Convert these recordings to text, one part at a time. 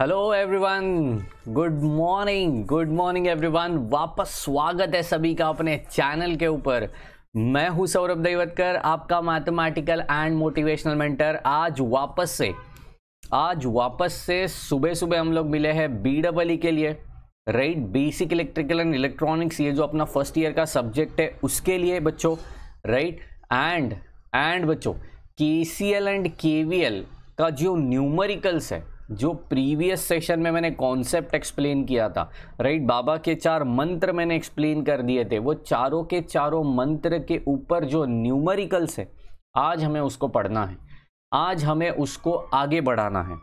Hello everyone good morning good morning everyone वापस स्वागत है सभी का अपने चैनल के ऊपर मैं हूं सौरभ दैवतकर आपका मैथमेटिकल एंड मोटिवेशनल मेंटर आज वापस से आज वापस से सुबह सुबह हम लोग मिले हैं बी डबल ई के लिए right basic electrical and electronics ये जो अपना फर्स्ट ईयर का सब्जेक्ट है उसके लिए बच्चों राइट एंड एंड बच्चों K C L and K V L का जो न्यूमरिकल्स है जो प्रीवियस सेशन में मैंने कॉन्सेप्ट एक्सप्लेन किया था राइट बाबा के चार मंत्र मैंने एक्सप्लेन कर दिए थे वो चारों के चारों मंत्र के ऊपर जो न्यूमरिकल्स है आज हमें उसको पढ़ना है आज हमें उसको आगे बढ़ाना है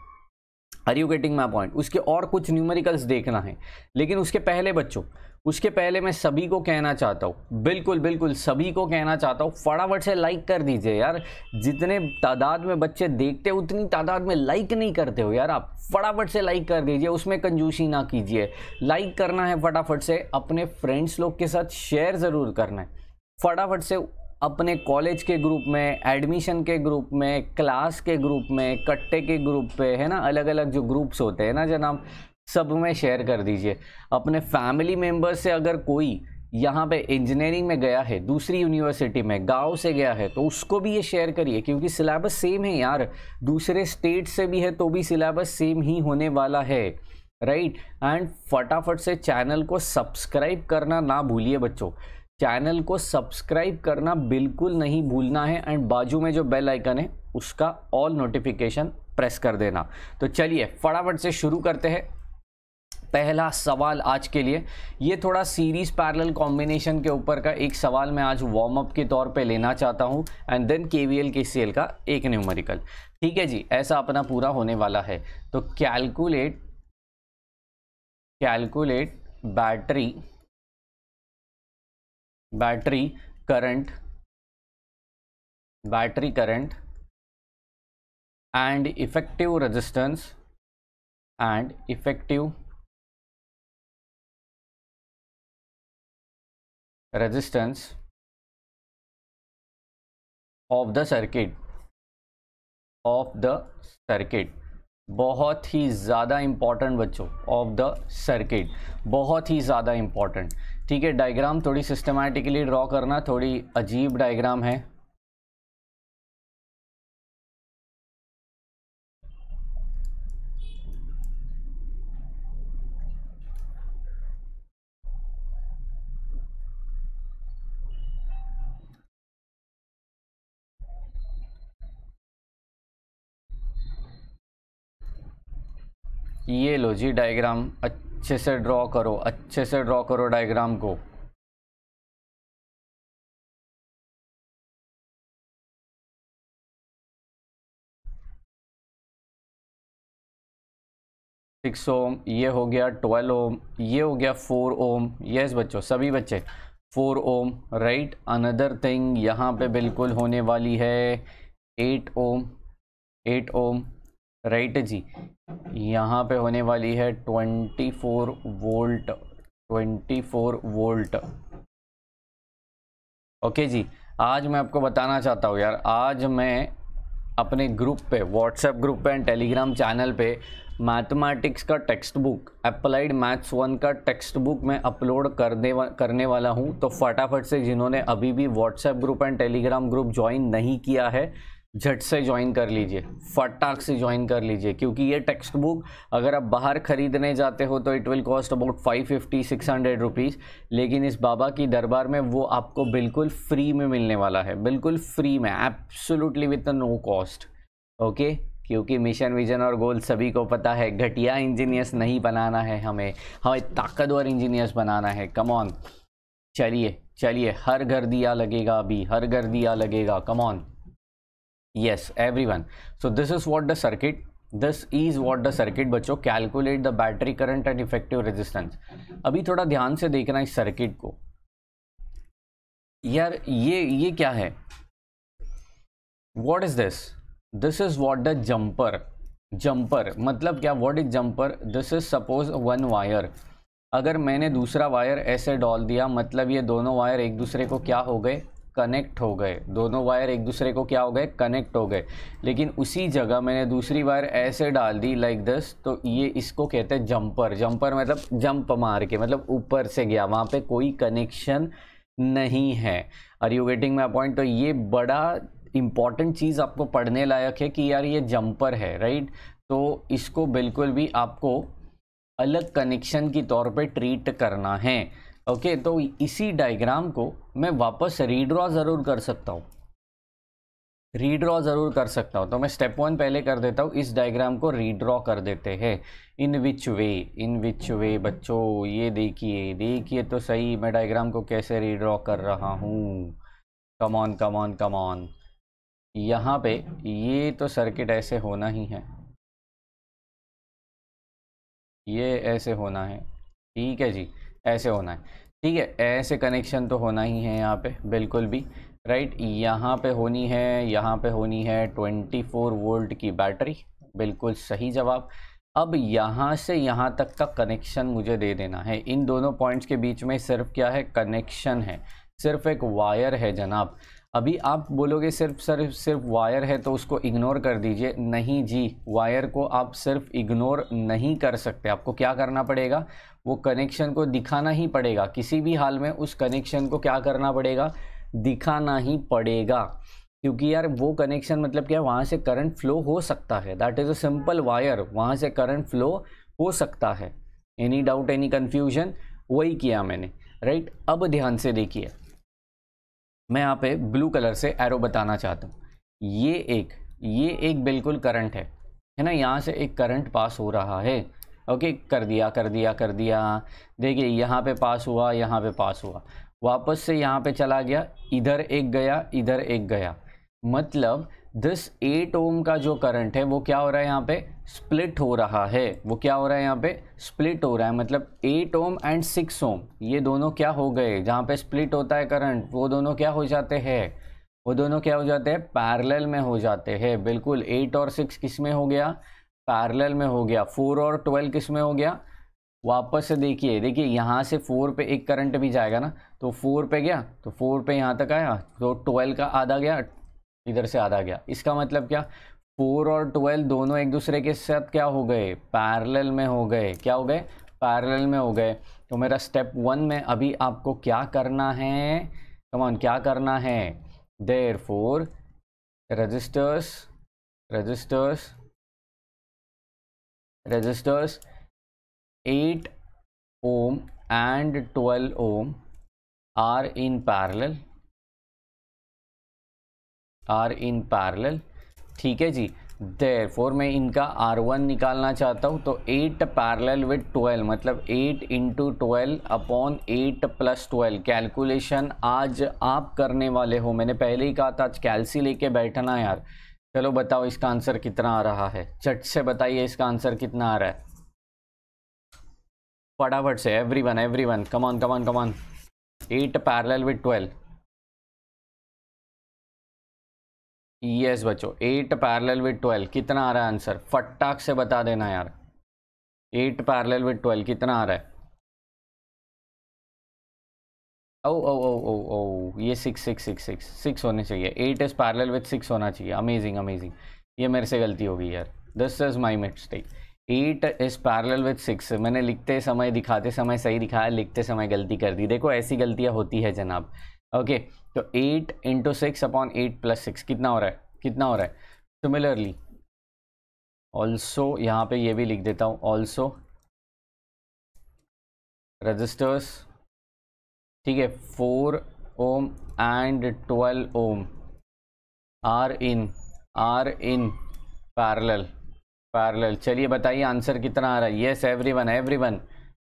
are you getting my point उसके और कुछ न्यूमेरिकल्स देखना है लेकिन उसके पहले बच्चों उसके पहले मैं सभी को कहना चाहता हूँ बिल्कुल बिल्कुल सभी को कहना चाहता हूँ फटाफट से लाइक कर दीजिए यार जितने तादाद में बच्चे देखते उतनी तादाद में लाइक नहीं करते हो यार आप फटाफट से लाइक कर दीजिए उसमें कंजूसी ना कीजिए लाइक करना है फटाफट से अपने फ्रेंड्स लोग के साथ शेयर ज़रूर करना है फटाफट से अपने कॉलेज के ग्रुप में एडमिशन के ग्रुप में क्लास के ग्रुप में कट्टे के ग्रुप पे है ना अलग अलग जो ग्रुप्स होते हैं ना जनाब सब में शेयर कर दीजिए अपने फैमिली मेम्बर से अगर कोई यहाँ पे इंजीनियरिंग में गया है दूसरी यूनिवर्सिटी में गांव से गया है तो उसको भी ये शेयर करिए क्योंकि सिलेबस सेम है यार दूसरे स्टेट से भी है तो भी सिलेबस सेम ही होने वाला है राइट एंड फटाफट से चैनल को सब्सक्राइब करना ना भूलिए बच्चों चैनल को सब्सक्राइब करना बिल्कुल नहीं भूलना है एंड बाजू में जो बेल आइकन है उसका ऑल नोटिफिकेशन प्रेस कर देना तो चलिए फटाफट से शुरू करते हैं पहला सवाल आज के लिए ये थोड़ा सीरीज़ पैरेलल कॉम्बिनेशन के ऊपर का एक सवाल मैं आज वार्म अप के तौर पे लेना चाहता हूँ and then K V L K C L का एक न्यूमेरिकल ठीक है जी ऐसा अपना पूरा होने वाला है तो calculate calculate battery battery current battery current and effective resistance and effective resistance of the circuit of the circuit बहुत ही ज़्यादा इम्पॉर्टेंट बच्चों ऑफ द सर्किट बहुत ही ज़्यादा इम्पॉर्टेंट ठीक है डायग्राम थोड़ी सिस्टमेटिकली ड्रॉ करना थोड़ी अजीब डायग्राम है ये लो जी डायग्राम अच्छे से ड्रॉ करो अच्छे से ड्रॉ करो डायग्राम को सिक्स ओम ये हो गया ट्वेल्व ओम ये हो गया फोर ओम यस बच्चों सभी बच्चे four ohm right another thing यहाँ पे बिल्कुल होने वाली है eight ohm eight ohm right जी यहाँ पे होने वाली है twenty four volt twenty four volt okay जी आज मैं आपको बताना चाहता हूँ यार आज मैं अपने ग्रुप पे व्हाट्सएप ग्रुप पे एंड टेलीग्राम चैनल पे मैथमेटिक्स का text book applied maths one का टेक्स्ट बुक मैं अपलोड करने वा, करने वाला हूँ तो फटाफट से जिन्होंने अभी भी WhatsApp group and Telegram group join नहीं किया है झट से ज्वाइन कर लीजिए फटाक से ज्वाइन कर लीजिए क्योंकि ये टेक्स्ट बुक अगर आप बाहर ख़रीदने जाते हो तो it will cost about five fifty six hundred rupees लेकिन इस बाबा की दरबार में वो आपको बिल्कुल फ्री में मिलने वाला है बिल्कुल फ्री में absolutely with no cost okay क्योंकि मिशन विजन और गोल सभी को पता है घटिया इंजीनियर्स नहीं बनाना है हमें हमें हाँ, ताकतवर इंजीनियर्स बनाना है कमॉन चलिए चलिए हर घर दिया लगेगा अभी हर घर दिया लगेगा come on every everyone so this is what the circuit this is what the circuit बच्चों calculate the battery current and effective resistance अभी थोड़ा ध्यान से देखना इस सर्किट को यार ये ये क्या है what is this this is what the jumper jumper मतलब क्या what is jumper this is suppose one wire अगर मैंने दूसरा वायर ऐसे डाल दिया मतलब ये दोनों वायर एक दूसरे को क्या हो गए कनेक्ट हो गए दोनों वायर एक दूसरे को क्या हो गए कनेक्ट हो गए लेकिन उसी जगह मैंने दूसरी वायर ऐसे डाल दी लाइक दस तो ये इसको कहते हैं जंपर जंपर मतलब जंप मार के मतलब ऊपर से गया वहाँ पे कोई कनेक्शन नहीं है are you getting my point तो ये बड़ा इंपॉर्टेंट चीज़ आपको पढ़ने लायक है कि यार ये जंपर है राइट तो इसको बिल्कुल भी आपको अलग कनेक्शन की तौर पर ट्रीट करना है ओके okay, तो इसी डायग्राम को मैं वापस रीड्रॉ ज़रूर कर सकता हूँ रीड्रॉ ज़रूर कर सकता हूँ तो मैं स्टेप वन पहले कर देता हूँ इस डायग्राम को रीड्रॉ कर देते हैं इन विच वे इन विच वे बच्चों ये देखिए देखिए तो सही मैं डायग्राम को कैसे रीड्रॉ कर रहा हूँ कमॉन कमॉन कमॉन यहाँ पे ये तो सर्किट ऐसे होना ही है ये ऐसे होना है ठीक है जी ऐसे होना है ठीक है ऐसे कनेक्शन तो होना ही है यहाँ पे बिल्कुल भी राइट यहाँ पे होनी है यहाँ पे होनी है 24 वोल्ट की बैटरी बिल्कुल सही जवाब अब यहाँ से यहाँ तक का कनेक्शन मुझे दे देना है इन दोनों पॉइंट्स के बीच में सिर्फ क्या है कनेक्शन है सिर्फ एक वायर है जनाब अभी आप बोलोगे सिर्फ सिर्फ सिर्फ वायर है तो उसको इग्नोर कर दीजिए नहीं जी वायर को आप सिर्फ इग्नोर नहीं कर सकते आपको क्या करना पड़ेगा वो कनेक्शन को दिखाना ही पड़ेगा किसी भी हाल में उस कनेक्शन को क्या करना पड़ेगा दिखाना ही पड़ेगा क्योंकि यार वो कनेक्शन मतलब क्या है वहाँ से करंट फ्लो हो सकता है that is a simple wire वहाँ से करंट फ्लो हो सकता है एनी डाउट एनी कन्फ्यूजन वही किया मैंने राइट right? अब ध्यान से देखिए मैं यहाँ पे ब्लू कलर से एरो बताना चाहता हूँ ये एक ये एक बिल्कुल करंट है है ना यहाँ से एक करंट पास हो रहा है ओके कर दिया कर दिया कर दिया देखिए यहाँ पे पास हुआ यहाँ पे पास हुआ वापस से यहाँ पे चला गया इधर एक गया इधर एक गया मतलब दिस एट ओम का जो करंट है वो क्या हो रहा है यहाँ पे स्प्लिट हो रहा है वो क्या हो रहा है यहाँ पे स्प्लिट हो रहा है मतलब eight ohm and six ohm ये दोनों क्या हो गए जहाँ पे स्प्लिट होता है करंट वो दोनों क्या हो जाते हैं वो दोनों क्या हो जाते हैं पैरेलल में हो जाते हैं बिल्कुल एट और सिक्स किस में हो गया पैरेलल में हो गया फोर और ट्वेल्व किस में हो गया वापस से देखिए देखिए यहाँ से फोर पे एक करंट भी जाएगा ना तो फोर पे गया तो फोर पे यहाँ तक आया तो ट्वेल्व का आधा गया इधर से आधा गया इसका मतलब क्या फोर और ट्वेल्व दोनों एक दूसरे के साथ क्या हो गए पैरेलल में हो गए क्या हो गए पैरेलल में हो गए तो मेरा स्टेप वन में अभी आपको क्या करना है कमान क्या करना है therefore resistors resistors resistors eight ohm and twelve ohm are in parallel are in parallel ठीक है जी देर फोर मैं इनका आर वन निकालना चाहता हूँ तो एट पैरल विथ ट्वेल्व मतलब eight into twelve upon eight plus twelve calculation आज आप करने वाले हो मैंने पहले ही कहा था आज कैलसी लेके बैठना यार चलो बताओ इसका आंसर कितना आ रहा है चट से बताइए इसका आंसर कितना आ रहा है फटाफट से everyone everyone come on come on come on eight parallel with twelve yes बच्चों एट पैरल विथ ट्वेल्व कितना आ रहा है आंसर फटाक से बता देना यार एट पैरल विथ ट्वेल्व कितना आ रहा है ओ ओ ओ ओ ओ ये six six six six six होने चाहिए eight is parallel with six होना चाहिए अमेजिंग अमेजिंग ये मेरे से गलती होगी यार this is my mistake eight is parallel with six मैंने लिखते समय दिखाते समय सही दिखाया लिखते समय गलती कर दी देखो ऐसी गलतियाँ होती है जनाब ओके okay, तो eight into six upon eight plus six कितना हो रहा है कितना हो रहा है सिमिलरली ऑल्सो यहाँ पे ये भी लिख देता हूँ ऑल्सो रजिस्टर्स ठीक है four ohm and twelve ohm are in are in parallel parallel चलिए बताइए आंसर कितना आ रहा है यस एवरीवन एवरीवन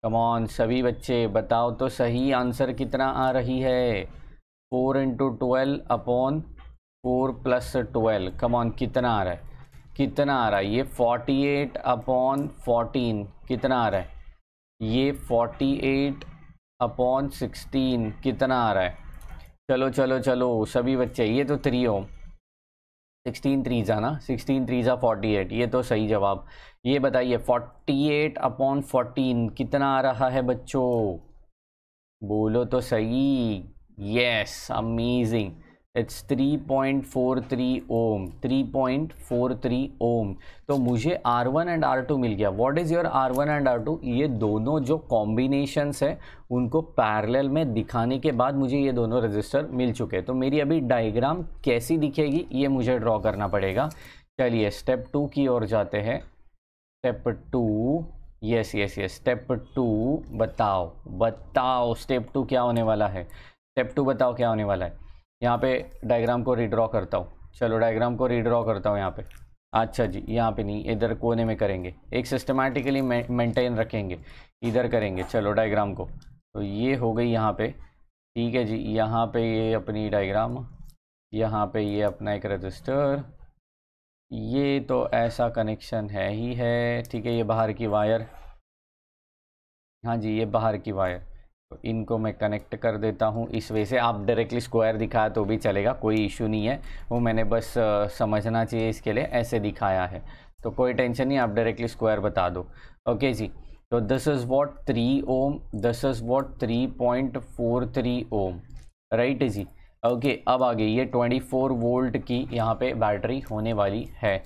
कमॉन सभी बच्चे बताओ तो सही आंसर कितना आ रही है four into twelve upon four plus twelve come on कितना आ रहा है कितना आ रहा है ये फोर्टी एट अपॉन फोर्टीन कितना आ रहा है ये फोर्टी एट अपॉन सिक्सटीन कितना आ रहा है चलो चलो चलो सभी बच्चे ये तो थ्री हो सिक्सटीन थ्री जा ना सिक्सटीन थ्री जा फोर्टी एट ये तो सही जवाब ये बताइए फोर्टी एट अपॉन फोर्टीन कितना आ रहा है बच्चों बोलो तो सही yes amazing it's 3.43 ohm 3.43 ohm तो मुझे R1 एंड R2 मिल गया what is your R1 and R2 ये दोनों जो कॉम्बिनेशंस है उनको पैरेलल में दिखाने के बाद मुझे ये दोनों रजिस्टर मिल चुके तो मेरी अभी डायग्राम कैसी दिखेगी ये मुझे ड्रॉ करना पड़ेगा चलिए स्टेप टू की ओर जाते हैं step two yes yes yes step two बताओ बताओ स्टेप टू क्या होने वाला है स्टेप टू बताओ क्या होने वाला है यहाँ पे डायग्राम को रिड्रॉ करता हूँ चलो डायग्राम को रिड्रॉ करता हूँ यहाँ पे अच्छा जी यहाँ पे नहीं इधर कोने में करेंगे एक सिस्टमेटिकली मेंटेन रखेंगे इधर करेंगे चलो डायग्राम को तो ये हो गई यहाँ पे ठीक है जी यहाँ पे ये अपनी डायग्राम यहाँ पे ये अपना एक रजिस्टर ये तो ऐसा कनेक्शन है ही है ठीक है ये बाहर की वायर हाँ जी ये बाहर की वायर इनको मैं कनेक्ट कर देता हूँ इस वे से आप डायरेक्टली स्क्वायर दिखाया तो भी चलेगा कोई इशू नहीं है वो मैंने बस समझना चाहिए इसके लिए ऐसे दिखाया है तो कोई टेंशन नहीं आप डायरेक्टली स्क्वायर बता दो ओके जी तो दस is what three ohm this is what three point four three ohm right जी ओके अब आ गई ये ट्वेंटी फोर वोल्ट की यहाँ पे बैटरी होने वाली है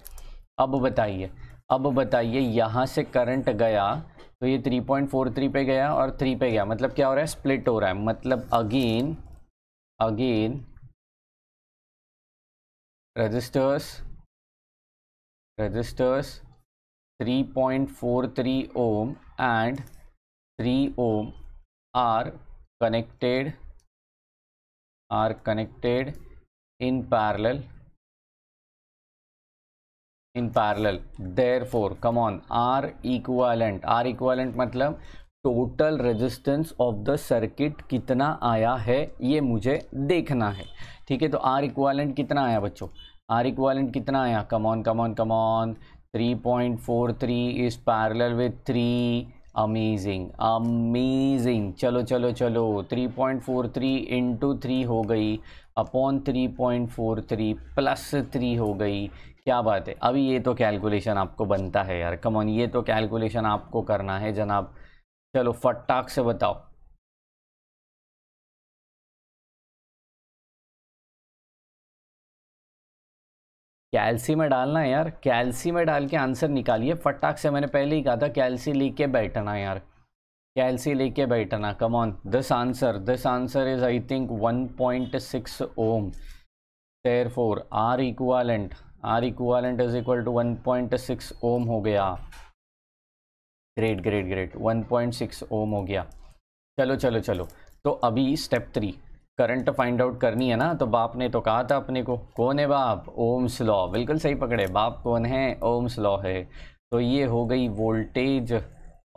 अब बताइए अब बताइए यहाँ से करंट गया तो ये 3.43 पे गया और 3 पे गया मतलब क्या हो रहा है स्प्लिट हो रहा है मतलब again again resistors resistors 3.43 ohm and 3 ohm are connected are connected in parallel in parallel therefore come on R equivalent R equivalent मतलब total resistance of the circuit कितना आया है ये मुझे देखना है ठीक है तो आर इक्वालेंट कितना आया बच्चों आर इक्वालेंट कितना आया come on come on come on 3.43 is parallel with three amazing amazing चलो चलो चलो 3.43 point four three into three हो गई upon three point four three plus three हो गई क्या बात है अभी ये तो कैलकुलेशन आपको बनता है यार कमोन ये तो कैलकुलेशन आपको करना है जनाब चलो फटाक से बताओ कैलसी में डालना यार कैलसी में डाल के आंसर निकालिए फटाक से मैंने पहले ही कहा था कैल्सी लेके बैठना यार कैल्सी लेके बैठना come on this answer this answer is I think one point six ohm for R equivalent R equivalent is equal to one point six ohm हो गया great great great one point six ohm हो गया चलो चलो चलो तो अभी step three current find out करनी है ना तो बाप ने तो कहा था अपने को कौन है बाप ओम्स लॉ बिल्कुल सही पकड़े बाप कौन है ओम्स लॉ है तो ये हो गई वोल्टेज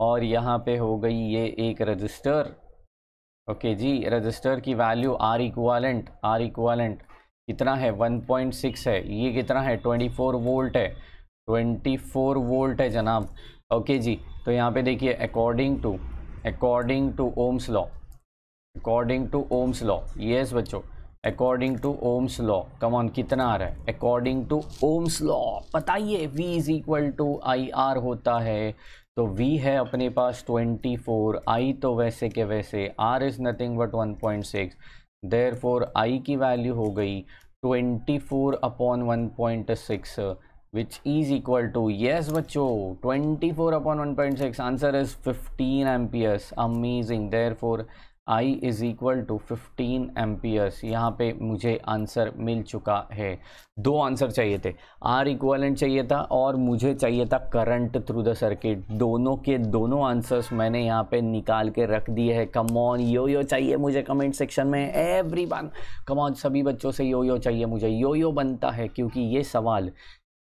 और यहाँ पे हो गई ये एक रजिस्टर ओके जी रजिस्टर की value R equivalent R equivalent कितना है 1.6 है ये कितना है 24 वोल्ट है 24 वोल्ट है जनाब ओके जी तो यहाँ पे देखिए according to according to Ohm's law according to Ohm's law yes बच्चों according to Ohm's law on कितना आ रहा है अकॉर्डिंग टू ओम्स लॉ बताइए v is equal to I R होता है तो v है अपने पास 24 i तो वैसे के वैसे r is nothing but 1.6 therefore I की वैल्यू हो गई twenty four upon one point six which is equal to yes बच्चों twenty four upon one point six answer is fifteen amps amazing therefore I is equal to fifteen amperes यहाँ पर मुझे answer मिल चुका है दो answer चाहिए थे are equivalent चाहिए था और मुझे चाहिए था करंट थ्रू द सर्किट दोनों के दोनों आंसर्स मैंने यहाँ पे निकाल के रख दिए है कमॉन यो यो चाहिए मुझे कमेंट सेक्शन में एवरी वन कमॉन सभी बच्चों से यो यो चाहिए मुझे यो यो बनता है क्योंकि ये सवाल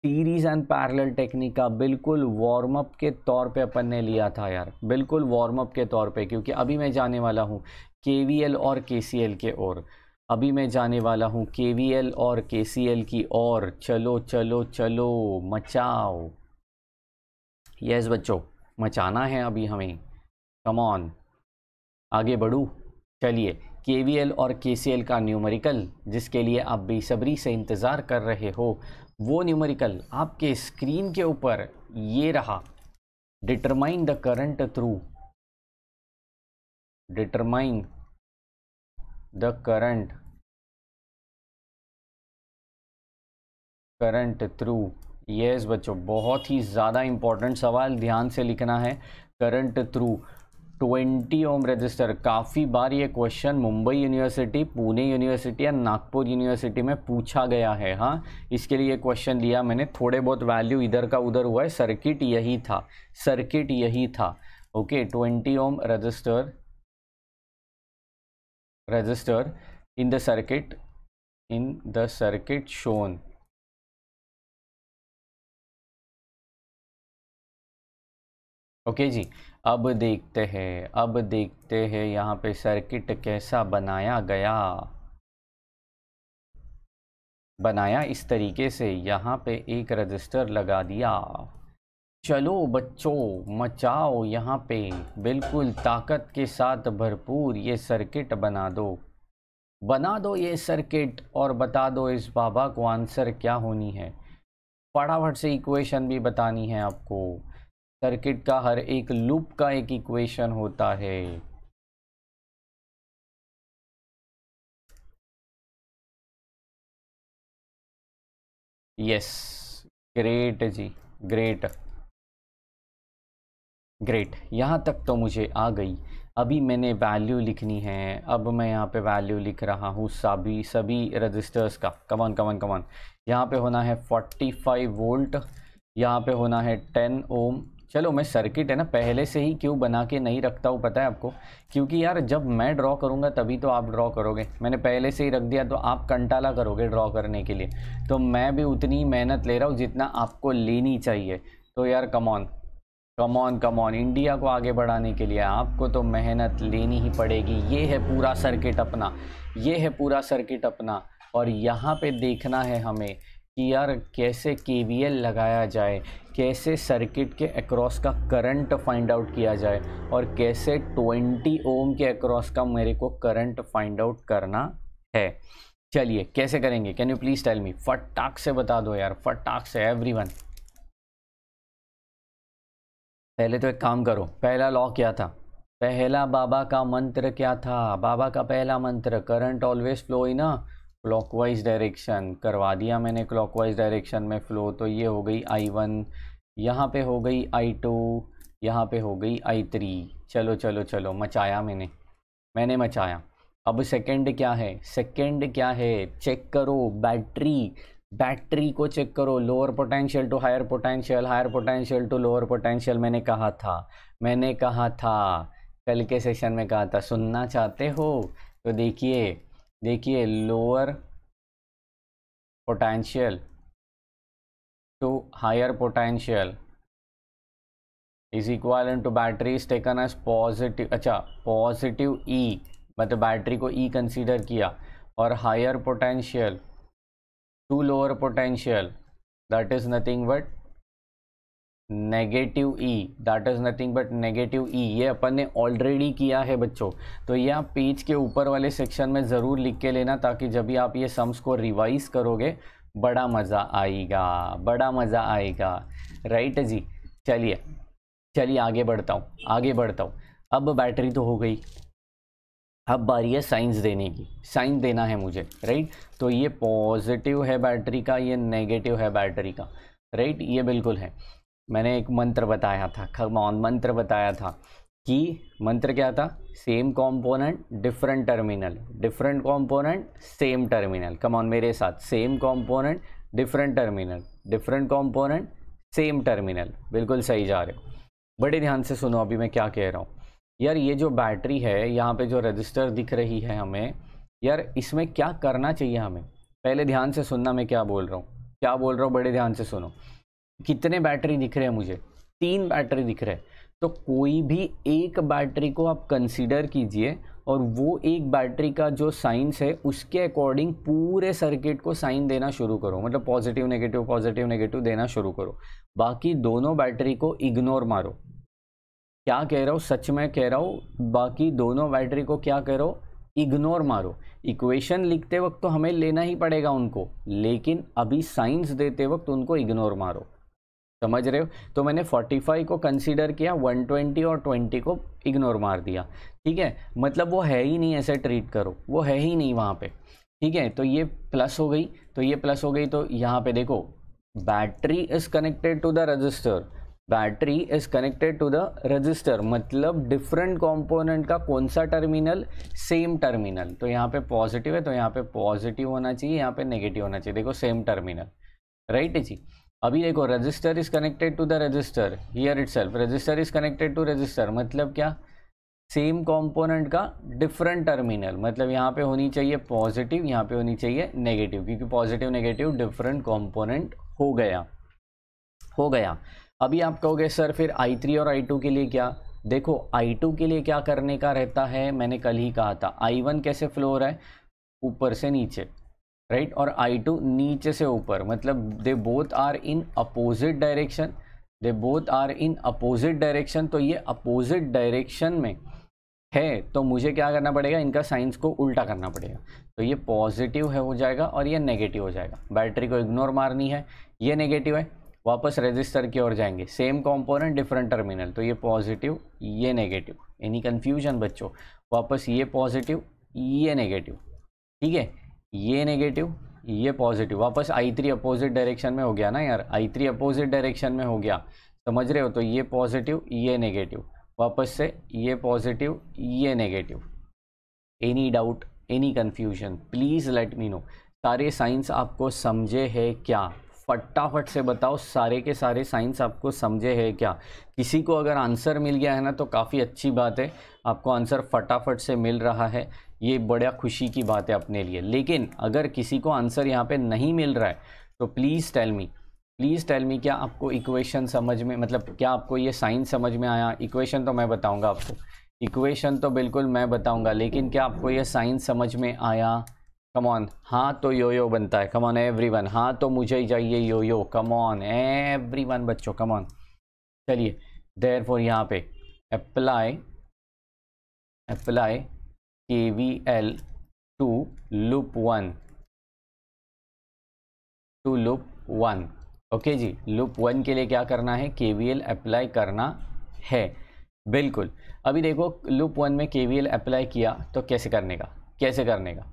सीरीज एंड पैरेलल टेक्निक का बिल्कुल वार्म अप के तौर पे अपन ने लिया था यार बिल्कुल वार्म अप के तौर पे क्योंकि अभी मैं जाने वाला हूँ के और के के ओर अभी मैं जाने वाला हूँ के और के की ओर चलो चलो चलो मचाओ यस बच्चों मचाना है अभी हमें कम ऑन आगे बढ़ू चलिए के और के का न्यूमेरिकल जिसके लिए आप बेसब्री से इंतज़ार कर रहे हो वो न्यूमेरिकल आपके स्क्रीन के ऊपर ये रहा determine the current through determine the current current through yes बच्चों बहुत ही ज़्यादा इम्पोर्टेंट सवाल ध्यान से लिखना है current through twenty ohm resistor काफ़ी बार ये question Mumbai university Pune university या नागपुर यूनिवर्सिटी में पूछा गया है हाँ इसके लिए क्वेश्चन लिया मैंने थोड़े बहुत वैल्यू इधर का उधर हुआ है सर्किट यही था सर्किट यही था okay twenty ohm resistor resistor in the circuit in the circuit shown okay okay जी अब देखते हैं अब देखते हैं यहाँ पे सर्किट कैसा बनाया गया बनाया इस तरीके से यहाँ पे एक रजिस्टर लगा दिया चलो बच्चों मचाओ यहाँ पे बिल्कुल ताकत के साथ भरपूर ये सर्किट बना दो बना दो ये सर्किट और बता दो इस बाबा को आंसर क्या होनी है फटाफट से इक्वेशन भी बतानी है आपको सर्किट का हर एक लूप का एक इक्वेशन होता है यस ग्रेट जी ग्रेट ग्रेट यहाँ तक तो मुझे आ गई अभी मैंने वैल्यू लिखनी है अब मैं यहाँ पे वैल्यू लिख रहा हूँ सभी सभी रजिस्टर्स का कमान कमान कमान यहाँ पे होना है 45 वोल्ट यहाँ पे होना है 10 ओम चलो मैं सर्किट है ना पहले से ही क्यों बना के नहीं रखता हूँ पता है आपको क्योंकि यार जब मैं ड्रॉ करूँगा तभी तो आप ड्रॉ करोगे मैंने पहले से ही रख दिया तो आप कंटाला करोगे ड्रॉ करने के लिए तो मैं भी उतनी मेहनत ले रहा हूँ जितना आपको लेनी चाहिए तो यार कमॉन कमॉन कमॉन इंडिया को आगे बढ़ाने के लिए आपको तो मेहनत लेनी ही पड़ेगी ये है पूरा सर्किट अपना ये है पूरा सर्किट अपना और यहाँ पे देखना है हमें कि यार कैसे के लगाया जाए कैसे सर्किट के अक्रॉस का करंट फाइंड आउट किया जाए और कैसे 20 ओम के अक्रॉस का मेरे को करंट फाइंड आउट करना है चलिए कैसे करेंगे can you please tell me फटाक से बता दो यार फटाक से एवरीवन पहले तो एक काम करो पहला लॉ क्या था पहला बाबा का मंत्र क्या था बाबा का पहला मंत्र current always flow in clockwise direction करवा दिया मैंने क्लॉकवाइज डायरेक्शन में फ़्लो तो ये हो गई आई वन यहाँ पर हो गई आई टू यहाँ पर हो गई आई थ्री चलो चलो चलो मचाया मैंने मैंने मचाया अब सेकेंड क्या है सेकेंड क्या है चेक करो बैटरी बैटरी को चेक करो lower potential to higher potential higher potential to lower potential मैंने कहा था मैंने कहा था कल के सेशन में कहा था सुनना चाहते हो तो देखिए देखिए lower potential to higher potential is equal to battery is taken as positive अच्छा पॉजिटिव ई e, मतलब बैटरी को ई e कंसीडर किया और higher potential to lower potential that is nothing but negative E that is nothing but negative E ये अपन ने already किया है बच्चों तो ये आप पेज के ऊपर वाले सेक्शन में ज़रूर लिख के लेना ताकि जब भी आप ये सम्स को रिवाइज करोगे बड़ा मज़ा आएगा बड़ा मज़ा आएगा राइट right जी चलिए चलिए आगे बढ़ता हूँ आगे बढ़ता हूँ अब बैटरी तो हो गई अब बारी है साइंस देने की साइंस देना है मुझे राइट तो ये पॉजिटिव है बैटरी का ये नेगेटिव है बैटरी का राइट ये बिल्कुल है मैंने एक मंत्र बताया था खगमौन मंत्र बताया था कि मंत्र क्या था same component different terminal different component same terminal come on मेरे साथ same component different terminal different component same terminal बिल्कुल सही जा रहे हो बड़े ध्यान से सुनो अभी मैं क्या कह रहा हूँ यार ये जो बैटरी है यहाँ पे जो रजिस्टर दिख रही है हमें यार इसमें क्या करना चाहिए हमें पहले ध्यान से सुनना मैं क्या बोल रहा हूँ क्या बोल रहा हूँ बड़े ध्यान से सुनो कितने बैटरी दिख रहे हैं मुझे तीन बैटरी दिख रहे हैं तो कोई भी एक बैटरी को आप कंसीडर कीजिए और वो एक बैटरी का जो साइंस है उसके अकॉर्डिंग पूरे सर्किट को साइन देना शुरू करो मतलब पॉजिटिव नेगेटिव पॉजिटिव नेगेटिव देना शुरू करो बाकी दोनों बैटरी को इग्नोर मारो क्या कह रहा हूँ सच में कह रहा हूँ बाकी दोनों बैटरी को क्या करो इग्नोर मारो इक्वेशन लिखते वक्त तो हमें लेना ही पड़ेगा उनको लेकिन अभी साइंस देते वक्त उनको इग्नोर मारो समझ रहे हो तो मैंने 45 को कंसीडर किया 120 और 20 को इग्नोर मार दिया ठीक है मतलब वो है ही नहीं ऐसे ट्रीट करो वो है ही नहीं वहाँ पे ठीक है तो ये प्लस हो गई तो ये प्लस हो गई तो यहाँ पे देखो battery is connected to the resistor battery is connected to the resistor मतलब डिफरेंट कॉम्पोनेंट का कौन सा टर्मिनल सेम टर्मिनल तो यहाँ पे पॉजिटिव है तो यहाँ पे पॉजिटिव होना चाहिए यहाँ पे नेगेटिव होना चाहिए देखो सेम टर्मिनल राइट है जी अभी देखो resistor is connected to the resistor here itself resistor is connected to resistor मतलब क्या सेम कंपोनेंट का डिफरेंट टर्मिनल मतलब यहाँ पे होनी चाहिए पॉजिटिव यहाँ पे होनी चाहिए नेगेटिव क्योंकि पॉजिटिव नेगेटिव डिफरेंट कंपोनेंट हो गया हो गया अभी आप कहोगे सर फिर आई थ्री और आई टू के लिए क्या देखो आई टू के लिए क्या करने का रहता है मैंने कल ही कहा था आई वन कैसे फ्लो हो रहा है ऊपर से नीचे राइट right? और आई टू नीचे से ऊपर मतलब they both are in opposite direction they both are in opposite direction तो ये अपोजिट डायरेक्शन में है तो मुझे क्या करना पड़ेगा इनका साइंस को उल्टा करना पड़ेगा तो ये पॉजिटिव है हो जाएगा और ये नेगेटिव हो जाएगा बैटरी को इग्नोर मारनी है ये नेगेटिव है वापस रजिस्टर की ओर जाएंगे सेम कॉम्पोनेंट डिफरेंट टर्मिनल तो ये पॉजिटिव ये नेगेटिव एनी कन्फ्यूजन बच्चों वापस ये पॉजिटिव ये नेगेटिव ठीक है ये नेगेटिव ये पॉजिटिव वापस आई थ्री अपोजिट डायरेक्शन में हो गया ना यार आई थ्री अपोजिट डायरेक्शन में हो गया समझ रहे हो तो ये पॉजिटिव ये नेगेटिव वापस से ये पॉजिटिव ये negative any doubt any confusion please let me know सारे साइंस आपको समझे है क्या फटाफट से बताओ सारे के सारे साइंस आपको समझे है क्या किसी को अगर आंसर मिल गया है ना तो काफ़ी अच्छी बात है आपको आंसर फटाफट से मिल रहा है ये बड़ा खुशी की बात है अपने लिए लेकिन अगर किसी को आंसर यहाँ पे नहीं मिल रहा है तो please tell me please tell me क्या आपको इक्वेशन समझ में मतलब क्या आपको ये साइंस समझ में आया इक्वेशन तो मैं बताऊँगा आपको इक्वेशन तो बिल्कुल मैं बताऊँगा लेकिन क्या आपको ये साइंस समझ में आया कमॉन हाँ तो यो यो बनता है कमॉन एवरी वन हाँ तो मुझे ही चाहिए yo yo come on every one come come on चलिए देर फॉर यहाँ पे apply apply K V L to loop one to loop one okay जी लूप वन के लिए क्या करना है के वी एल अप्लाई करना है बिल्कुल अभी देखो लूप वन में के वी एल अप्लाई किया तो कैसे करने का कैसे करने का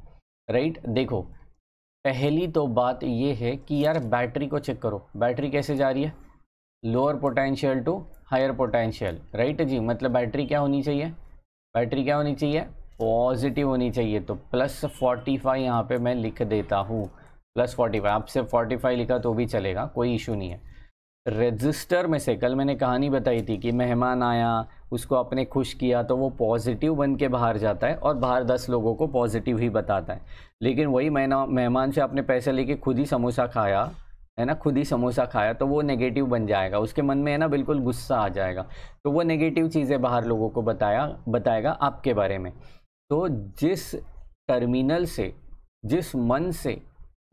राइट देखो पहली तो बात ये है कि यार बैटरी को चेक करो बैटरी कैसे जा रही है lower potential to higher potential right जी मतलब बैटरी क्या होनी चाहिए बैटरी क्या होनी चाहिए पॉजिटिव होनी चाहिए तो प्लस फोर्टी फाइव यहाँ पर मैं लिख देता हूँ प्लस फोर्टी फाइव आपसे फोर्टी फाइव लिखा तो भी चलेगा कोई इशू नहीं है रजिस्टर में से कल मैंने कहानी बताई थी कि मेहमान आया उसको अपने खुश किया तो वो पॉजिटिव बन के बाहर जाता है और बाहर दस लोगों को पॉजिटिव ही बताता है लेकिन वही मैंने मेहमान से आपने पैसे लेके खुद ही समोसा खाया है ना खुद ही समोसा खाया तो वो नेगेटिव बन जाएगा उसके मन में है ना बिल्कुल गुस्सा आ जाएगा तो वो नेगेटिव चीज़ें बाहर लोगों को बताया बताएगा आपके बारे में तो जिस टर्मिनल से जिस मन से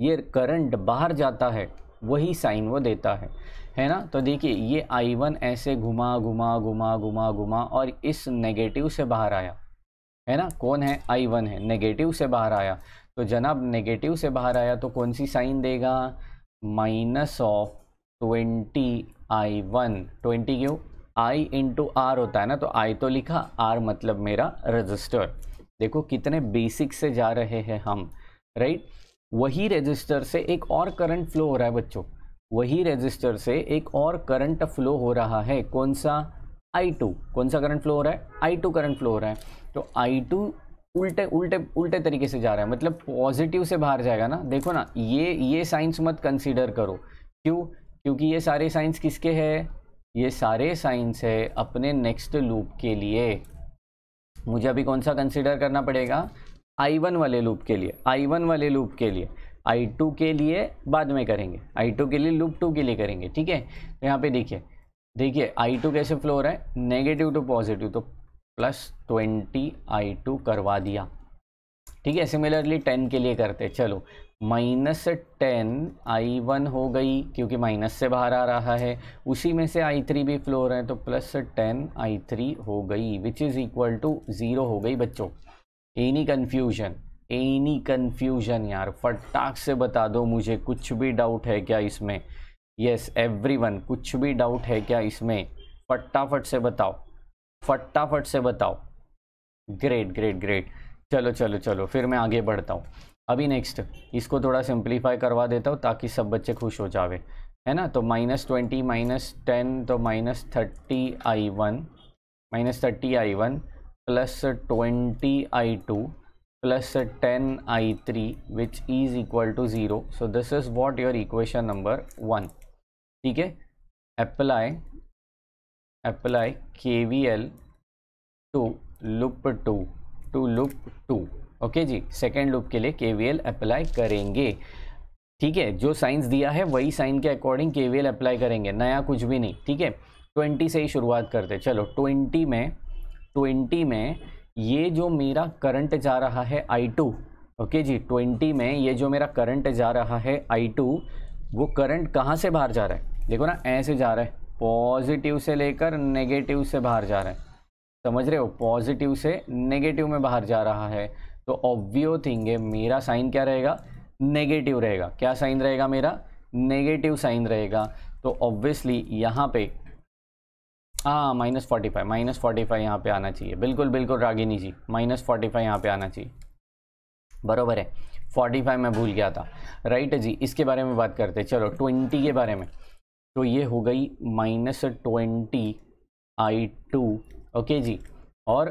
ये करंट बाहर जाता है वही साइन वो देता है है ना तो देखिए ये आई वन ऐसे घुमा घुमा घुमा घुमा घुमा और इस नेगेटिव से बाहर आया है ना कौन है आई वन है नेगेटिव से बाहर आया तो जनाब नेगेटिव से बाहर आया तो कौन सी साइन देगा minus of twenty I one twenty क्यों आई इंटू आर होता है ना तो आई तो लिखा आर मतलब मेरा रजिस्टर देखो कितने बेसिक से जा रहे हैं हम राइट वही रजिस्टर से एक और करंट फ्लो हो रहा है बच्चों वही रजिस्टर से एक और करंट फ्लो हो रहा है कौन सा आई टू कौन सा करंट फ्लो हो रहा है आई टू करंट फ्लो हो रहा है तो आई टू उल्टे उल्टे उल्टे तरीके से जा रहा है मतलब पॉजिटिव से बाहर जाएगा ना देखो ना ये ये साइंस मत कंसिडर करो क्यों क्योंकि ये सारे साइंस किसके हैं ये सारे साइंस है अपने नेक्स्ट लूप के लिए मुझे अभी कौन सा कंसिडर करना पड़ेगा आई वन वाले लूप के लिए आई वन वाले लूप के लिए आई टू के लिए बाद में करेंगे आई टू के लिए लूप टू के लिए करेंगे ठीक है तो यहाँ पे देखिए देखिए आई टू कैसे फ्लो हो रहा है नेगेटिव टू पॉजिटिव तो प्लस ट्वेंटी आई टू करवा दिया ठीक है सिमिलरली टेन के लिए करते चलो माइनस टेन आई वन हो गई क्योंकि माइनस से बाहर आ रहा है उसी में से आई थ्री भी फ्लोर है तो प्लस टेन आई थ्री हो गई which is equal to zero हो गई बच्चों एनी कन्फ्यूजन एनी कन्फ्यूजन यार फटाक से बता दो मुझे कुछ भी डाउट है क्या इसमें यस एवरी वन कुछ भी डाउट है क्या इसमें फटाफट से बताओ फटाफट से बताओ ग्रेट ग्रेट ग्रेट चलो चलो चलो फिर मैं आगे बढ़ता हूँ अभी नेक्स्ट इसको थोड़ा सिंप्लीफाई करवा देता हूँ ताकि सब बच्चे खुश हो जावे है ना तो माइनस ट्वेंटी माइनस टेन तो minus thirty I one minus thirty I one plus twenty I two plus ten I three which is equal to zero so this is what your equation number one ठीक है apply apply K V L to loop two to loop two okay जी second loop के लिए के apply करेंगे ठीक है जो साइंस दिया है वही साइन के अकॉर्डिंग के अप्लाई करेंगे नया कुछ भी नहीं ठीक है ट्वेंटी से ही शुरुआत करते चलो ट्वेंटी में ट्वेंटी में ये जो मेरा करंट जा रहा है आई टू ओके जी ट्वेंटी में ये जो मेरा करंट जा रहा है आई टू वो करंट कहाँ से बाहर जा रहा है देखो ना ऐसे जा रहा है पॉजिटिव से लेकर नेगेटिव से बाहर जा रहा है समझ रहे हो पॉजिटिव से नेगेटिव में बाहर जा रहा है तो ऑब्वियो थिंग है मेरा साइन क्या रहेगा नेगेटिव रहेगा क्या साइन रहेगा मेरा नेगेटिव साइन रहेगा तो ऑब्वियसली यहाँ पे हाँ minus forty five minus forty five यहाँ पर आना चाहिए बिल्कुल बिल्कुल Ragini ji minus forty five यहाँ पर आना चाहिए बरोबर है फोर्टी फाइव मैं भूल गया था राइट जी इसके बारे में बात करते चलो ट्वेंटी के बारे में तो ये हो गई minus twenty I two okay जी और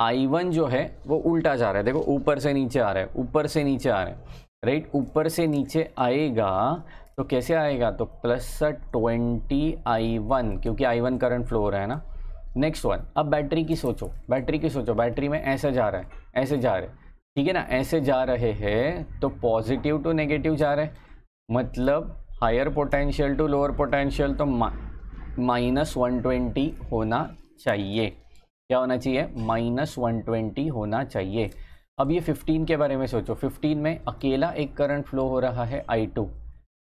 आई वन जो है वो उल्टा जा रहा है देखो ऊपर से नीचे आ रहा है ऊपर से नीचे आ रहा है राइट ऊपर से नीचे आएगा तो कैसे आएगा तो प्लस ट्वेंटी आई वन क्योंकि आई वन करंट फ्लो हो रहा है ना नेक्स्ट वन अब बैटरी की सोचो बैटरी की सोचो बैटरी में ऐसे जा रहा है ऐसे जा रहे ठीक है ना ऐसे जा रहे हैं तो पॉजिटिव टू नेगेटिव जा रहे मतलब higher potential to lower potential तो माइनस वन ट्वेंटी होना चाहिए क्या होना चाहिए माइनस वन ट्वेंटी होना चाहिए अब ये फिफ्टीन के बारे में सोचो फिफ्टीन में अकेला एक करंट फ्लो हो रहा है आई टू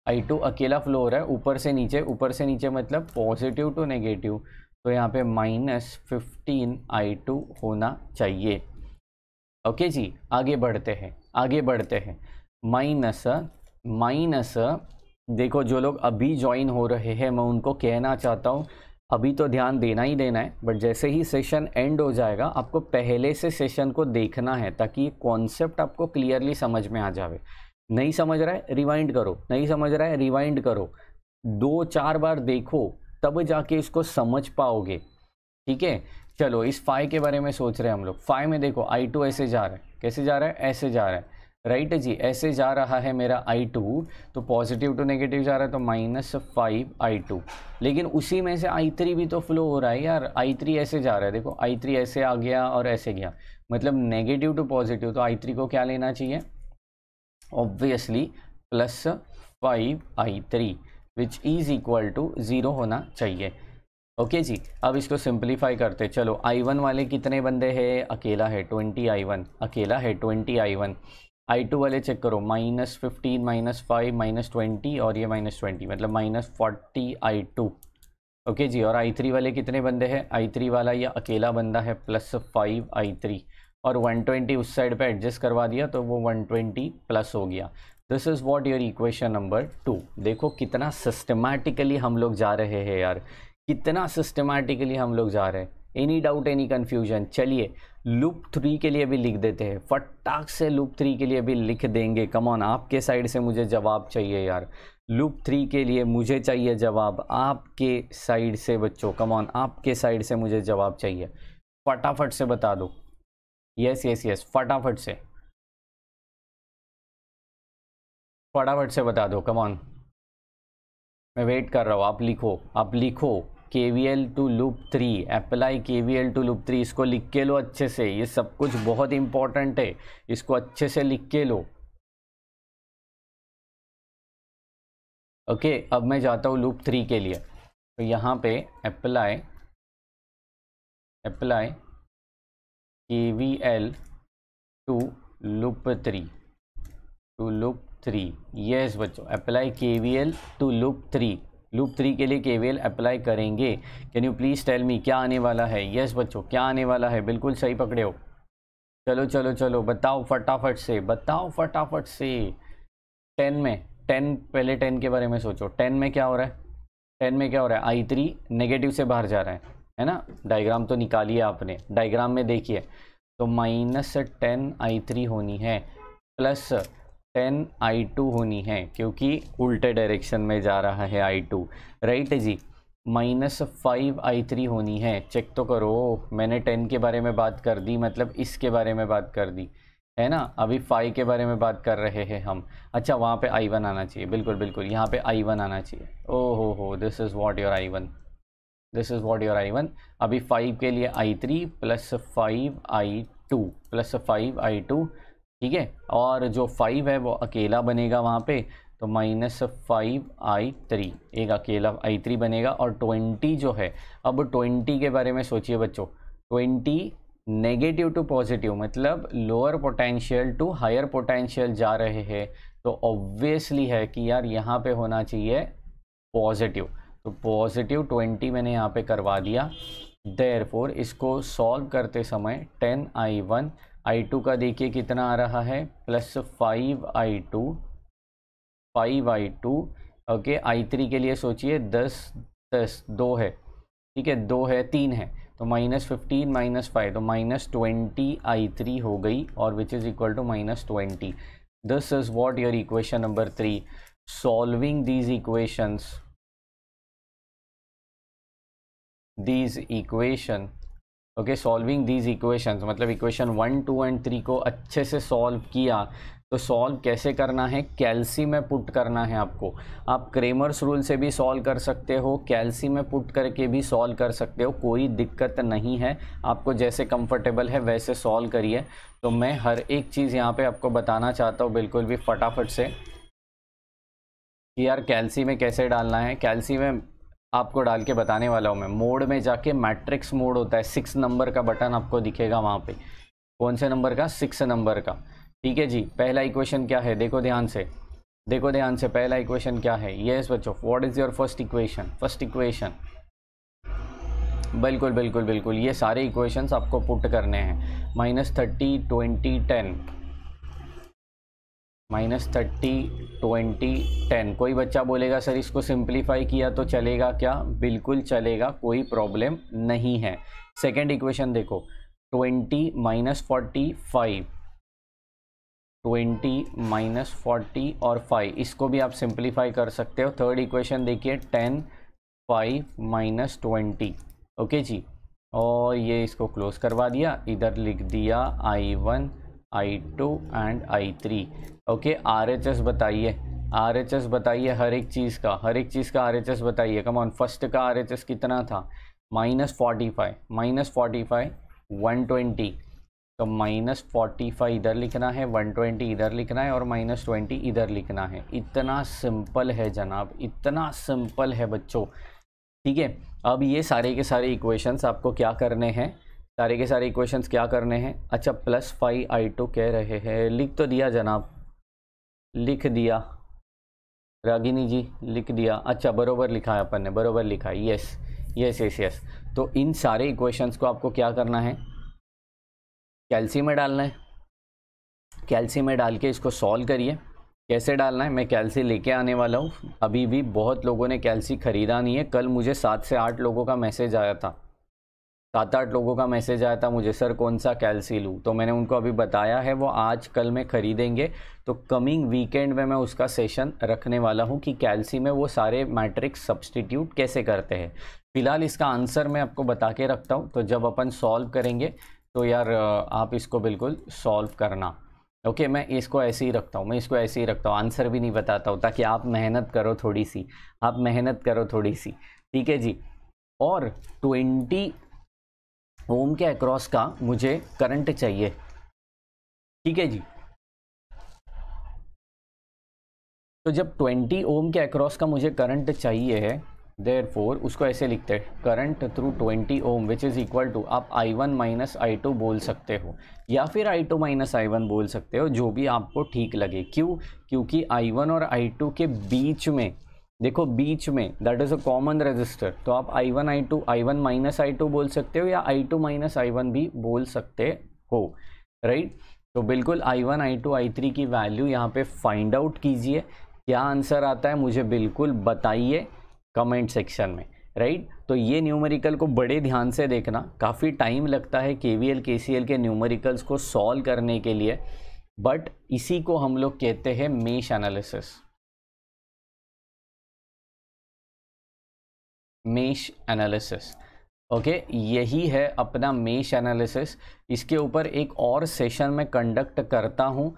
आई टू अकेला फ्लो हो रहा है ऊपर से नीचे ऊपर से नीचे मतलब पॉजिटिव टू नेगेटिव तो यहाँ पे माइनस फिफ्टीन आई टू होना चाहिए ओके जी आगे बढ़ते हैं आगे बढ़ते हैं माइनस माइनस देखो जो लोग अभी ज्वाइन हो रहे हैं मैं उनको कहना चाहता हूँ अभी तो ध्यान देना ही देना है बट जैसे ही सेशन एंड हो जाएगा आपको पहले से सेशन को देखना है ताकि ये कॉन्सेप्ट आपको क्लियरली समझ में आ जावे नहीं समझ रहा है रिवाइंड करो नहीं समझ रहा है रिवाइंड करो दो चार बार देखो तब जाके इसको समझ पाओगे ठीक है चलो इस फाइव के बारे में सोच रहे हैं हम लोग फाइव में देखो आई टू ऐसे जा रहा है कैसे जा रहा है ऐसे जा रहा है राइट right है जी ऐसे जा रहा है मेरा आई टू तो पॉजिटिव टू नेगेटिव जा रहा है तो माइनस फाइव आई टू लेकिन उसी में से आई थ्री भी तो फ्लो हो रहा है यार आई थ्री ऐसे जा रहा है देखो आई थ्री ऐसे आ गया और ऐसे गया मतलब नेगेटिव टू पॉजिटिव तो आई थ्री को क्या लेना चाहिए obviously plus five I three which is equal to zero होना चाहिए ओके okay जी अब इसको सिंप्लीफाई करते चलो आई वन वाले कितने बंदे हैं अकेला है ट्वेंटी आई वन अकेला है twenty I one I two वाले चेक करो minus fifteen minus five minus twenty और ये माइनस ट्वेंटी मतलब minus forty I two okay जी और आई थ्री वाले कितने बंदे हैं आई थ्री वाला ये अकेला बंदा है प्लस फाइव आई थ्री और वन ट्वेंटी उस साइड पे एडजस्ट करवा दिया तो वो वन ट्वेंटी प्लस हो गया this is what your equation number two देखो कितना सिस्टमैटिकली हम लोग जा रहे हैं यार कितना सिस्टमैटिकली हम लोग जा रहे हैं एनी डाउट एनी कन्फ्यूजन चलिए लूप थ्री के लिए भी लिख देते हैं फटाक से लूप थ्री के लिए भी लिख देंगे कमॉन आपके साइड से मुझे जवाब चाहिए यार लूप थ्री के लिए मुझे चाहिए जवाब आपके साइड से बच्चों कमॉन आपके साइड से मुझे जवाब चाहिए फटाफट से बता दो यस यस यस फटाफट से फटाफट से बता दो कमॉन मैं वेट कर रहा हूँ आप लिखो आप लिखो के V L to loop three apply K V L to loop three इसको लिख के लो अच्छे से ये सब कुछ बहुत इंपॉर्टेंट है इसको अच्छे से लिख के लो ओके okay, अब मैं जाता हूँ लूप थ्री के लिए तो यहाँ पे apply apply K V L to loop three to loop three yes बच्चों apply K V L to loop three loop three के लिए केवेल अप्लाई करेंगे can you please tell me क्या आने वाला है यस बच्चों क्या आने वाला है बिल्कुल सही पकड़े हो चलो चलो चलो बताओ फटाफट से बताओ फटाफट से टेन में टेन पहले टेन के बारे में सोचो टेन में क्या हो रहा है टेन में क्या हो रहा है आई थ्री नेगेटिव से बाहर जा रहा है है ना डायग्राम तो निकालिए आपने डायग्राम में देखिए तो माइनस टेन आई थ्री होनी है प्लस टेन आई टू होनी है क्योंकि उल्टे डायरेक्शन में जा रहा है आई टू राइट है जी माइनस फाइव आई थ्री होनी है चेक तो करो मैंने टेन के बारे में बात कर दी मतलब इसके बारे में बात कर दी है ना अभी फाइव के बारे में बात कर रहे हैं हम अच्छा वहाँ पे आई वन आना चाहिए बिल्कुल बिल्कुल यहाँ पे आई वन आना चाहिए ओ हो हो this is what your I one this is what your I one अभी फाइव के लिए I three plus five I two plus five I two ठीक है और जो फाइव है वो अकेला बनेगा वहाँ पे तो माइनस फाइव आई थ्री एक अकेला आई थ्री बनेगा और ट्वेंटी जो है अब ट्वेंटी के बारे में सोचिए बच्चों ट्वेंटी नेगेटिव टू पॉजिटिव मतलब lower potential to higher potential जा रहे हैं तो ऑब्वियसली है कि यार यहाँ पे होना चाहिए पॉजिटिव तो पॉजिटिव ट्वेंटी मैंने यहाँ पे करवा दिया देर इसको सॉल्व करते समय ten I one I two का देखिए कितना आ रहा है plus five I two five I two okay I three के लिए सोचिए दस दस दो है ठीक है दो है तीन है तो माइनस फिफ्टीन माइनस फाइव तो माइनस ट्वेंटी आई थ्री हो गई और which is equal to minus twenty this is what your equation number three solving these equations these equation okay solving these equations मतलब equation one two and three को अच्छे से solve किया तो solve कैसे करना है कैल्सी में पुट करना है आपको आप क्रेमर्स रूल से भी सॉल्व कर सकते हो कैल्सी में पुट करके भी सॉल्व कर सकते हो कोई दिक्कत नहीं है आपको जैसे कंफर्टेबल है वैसे सॉल्व करिए तो मैं हर एक चीज़ यहाँ पे आपको बताना चाहता हूँ बिल्कुल भी फटाफट से कि यार कैल्सी में कैसे डालना है कैल्सी में आपको डाल के बताने वाला हूँ मैं मोड में जाके मैट्रिक्स मोड होता है सिक्स नंबर का बटन आपको दिखेगा वहाँ पे कौन से नंबर का सिक्स नंबर का ठीक है जी पहला इक्वेशन क्या है देखो ध्यान से देखो ध्यान से पहला इक्वेशन क्या है यस बच्चों what is your first equation first equation बिल्कुल बिल्कुल बिल्कुल ये सारे इक्वेशंस आपको पुट करने हैं minus thirty twenty ten minus thirty twenty ten कोई बच्चा बोलेगा सर इसको सिंप्लीफाई किया तो चलेगा क्या बिल्कुल चलेगा कोई प्रॉब्लम नहीं है सेकेंड इक्वेशन देखो twenty minus forty five twenty minus forty और फाइव इसको भी आप सिंप्लीफाई कर सकते हो थर्ड इक्वेशन देखिए ten five minus twenty okay जी और ये इसको क्लोज करवा दिया इधर लिख दिया I one I two and I three okay R H S बताइए आर एच एस बताइए हर एक चीज़ का हर एक चीज़ का आर एच एस बताइए कम ऑन फर्स्ट का आर एच एस कितना था minus forty five minus forty five one twenty तो माइनस फोर्टी फाइव इधर लिखना है वन ट्वेंटी इधर लिखना है और माइनस ट्वेंटी इधर लिखना है इतना सिंपल है जनाब इतना सिंपल है बच्चों ठीक है अब ये सारे के सारे इक्वेशंस आपको क्या करने हैं सारे के सारे इक्वेशंस क्या करने हैं अच्छा प्लस फाइव आई टू कह रहे हैं लिख तो दिया जनाब लिख दिया रागिनी जी लिख दिया अच्छा बरोबर लिखा है अपन ने बरोबर लिखा है यस यस यस यस तो इन सारे इक्वेशंस को आपको क्या करना है कैल्सी में डालना है कैल्सी में डाल के इसको सॉल्व करिए कैसे डालना है मैं कैल्सी लेके आने वाला हूँ अभी भी बहुत लोगों ने कैल्सी ख़रीदा नहीं है कल मुझे सात से आठ लोगों का मैसेज आया था सात आठ लोगों का मैसेज आया था मुझे सर कौन सा कैलसी लूँ तो मैंने उनको अभी बताया है वो आज कल में ख़रीदेंगे तो कमिंग वीकेंड में मैं उसका सेशन रखने वाला हूँ कि कैलसी में वो सारे मैट्रिक्स सब्सटीट्यूट कैसे करते हैं फिलहाल इसका आंसर मैं आपको बता के रखता हूँ तो जब अपन सॉल्व करेंगे तो यार आप इसको बिल्कुल सॉल्व करना ओके मैं इसको ऐसे ही रखता हूँ मैं इसको ऐसे ही रखता हूँ आंसर भी नहीं बताता हूँ ताकि आप मेहनत करो थोड़ी सी आप मेहनत करो थोड़ी सी ठीक है जी और ट्वेंटी ओम के अक्रॉस का मुझे करंट चाहिए ठीक है जी तो जब 20 ओम के अक्रॉस का मुझे करंट चाहिए है देर फोर उसको ऐसे लिखते हैं current through 20 ohm which is equal to आप I one minus I two बोल सकते हो या फिर I two minus I one बोल सकते हो जो भी आपको ठीक लगे क्यों क्योंकि आई वन और आई टू के बीच में देखो बीच में that is a common resistor तो आप I one I two I one minus I two बोल सकते हो या I two minus I one भी बोल सकते हो राइट तो बिल्कुल I one I two I three की वैल्यू यहाँ पे फाइंड आउट कीजिए क्या आंसर आता है मुझे बिल्कुल बताइए कमेंट सेक्शन में राइट तो ये न्यूमेरिकल को बड़े ध्यान से देखना काफ़ी टाइम लगता है के V L K C L के न्यूमेरिकल्स को सॉल्व करने के लिए बट इसी को हम लोग कहते हैं mesh analysis mesh analysis okay यही है अपना मेश एनालिसिस इसके ऊपर एक और सेशन में कंडक्ट करता हूँ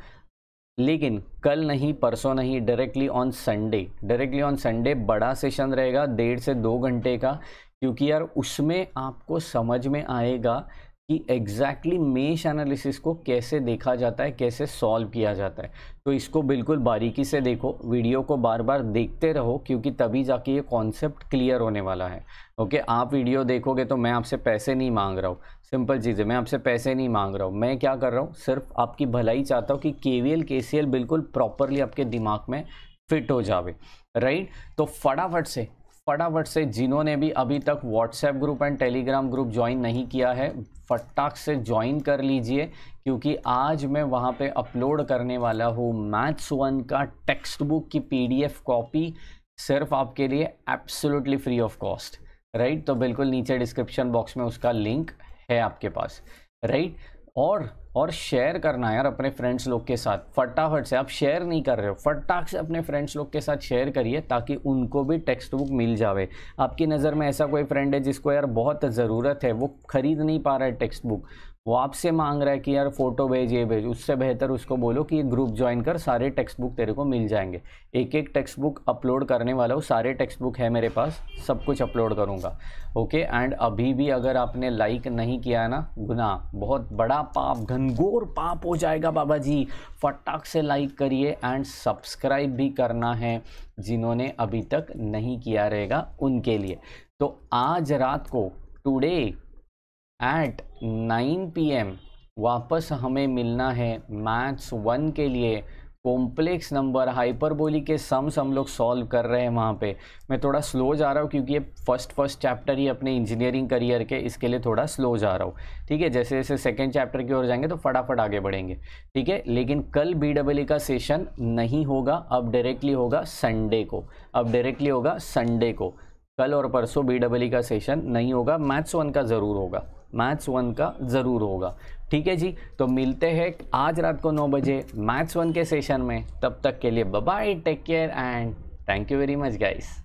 लेकिन कल नहीं परसों नहीं directly on Sunday directly on Sunday बड़ा सेशन रहेगा डेढ़ से दो घंटे का क्योंकि यार उसमें आपको समझ में आएगा कि एग्जैक्टली मेश एनालिसिस को कैसे देखा जाता है कैसे सॉल्व किया जाता है तो इसको बिल्कुल बारीकी से देखो वीडियो को बार बार देखते रहो क्योंकि तभी जाके ये कॉन्सेप्ट क्लियर होने वाला है ओके आप वीडियो देखोगे तो मैं आपसे पैसे नहीं मांग रहा हूँ सिंपल चीज़ है मैं आपसे पैसे नहीं मांग रहा हूँ मैं क्या कर रहा हूँ सिर्फ आपकी भलाई चाहता हूँ कि के V L K C L बिल्कुल प्रॉपरली आपके दिमाग में फिट हो जावे राइट तो फटाफट से फटाफट से जिन्होंने भी अभी तक WhatsApp group and Telegram group join नहीं किया है फटाक से ज्वाइन कर लीजिए क्योंकि आज मैं वहाँ पे अपलोड करने वाला हूँ मैथ्स वन का टेक्स्ट बुक की पीडीएफ कॉपी सिर्फ आपके लिए absolutely free of cost right तो बिल्कुल नीचे डिस्क्रिप्शन बॉक्स में उसका लिंक है आपके पास राइट right? और और शेयर करना यार अपने फ्रेंड्स लोग के साथ फटाफट से आप शेयर नहीं कर रहे हो फटाक से अपने फ्रेंड्स लोग के साथ शेयर करिए ताकि उनको भी टेक्स्ट बुक मिल जावे आपकी नज़र में ऐसा कोई फ्रेंड है जिसको यार बहुत ज़रूरत है वो खरीद नहीं पा रहा है टेक्स्ट बुक वो आपसे मांग रहा है कि यार फोटो भेज ये भेज उससे बेहतर उसको बोलो कि ये ग्रुप ज्वाइन कर सारे टेक्स्ट बुक तेरे को मिल जाएंगे एक एक टेक्स्ट बुक अपलोड करने वाला हूँ सारे टेक्स्ट बुक है मेरे पास सब कुछ अपलोड करूँगा ओके एंड अभी भी अगर आपने लाइक नहीं किया ना गुना बहुत बड़ा पाप घनघोर पाप हो जाएगा बाबा जी फटाक से लाइक करिए एंड सब्सक्राइब भी करना है जिन्होंने अभी तक नहीं किया रहेगा उनके लिए तो आज रात को टुडे एट 9 पीएम वापस हमें मिलना है मैथ्स वन के लिए कॉम्प्लेक्स नंबर हाइपरबोली के सम्स हम लोग सॉल्व कर रहे हैं वहाँ पे मैं थोड़ा स्लो जा रहा हूँ क्योंकि ये फर्स्ट फर्स्ट चैप्टर ही अपने इंजीनियरिंग करियर के इसके लिए थोड़ा स्लो जा रहा हूँ ठीक है जैसे जैसे सेकेंड चैप्टर की ओर जाएंगे तो फटाफट आगे बढ़ेंगे ठीक है लेकिन कल बी डबल का सेशन नहीं होगा अब डायरेक्टली होगा संडे को अब डायरेक्टली होगा संडे को कल और परसों बी डबल का सेशन नहीं होगा मैथ्स वन का ज़रूर होगा मैथ्स वन का ज़रूर होगा ठीक है जी तो मिलते हैं आज रात को नौ बजे मैथ्स वन के सेशन में तब तक के लिए bye take care and thank you very much guys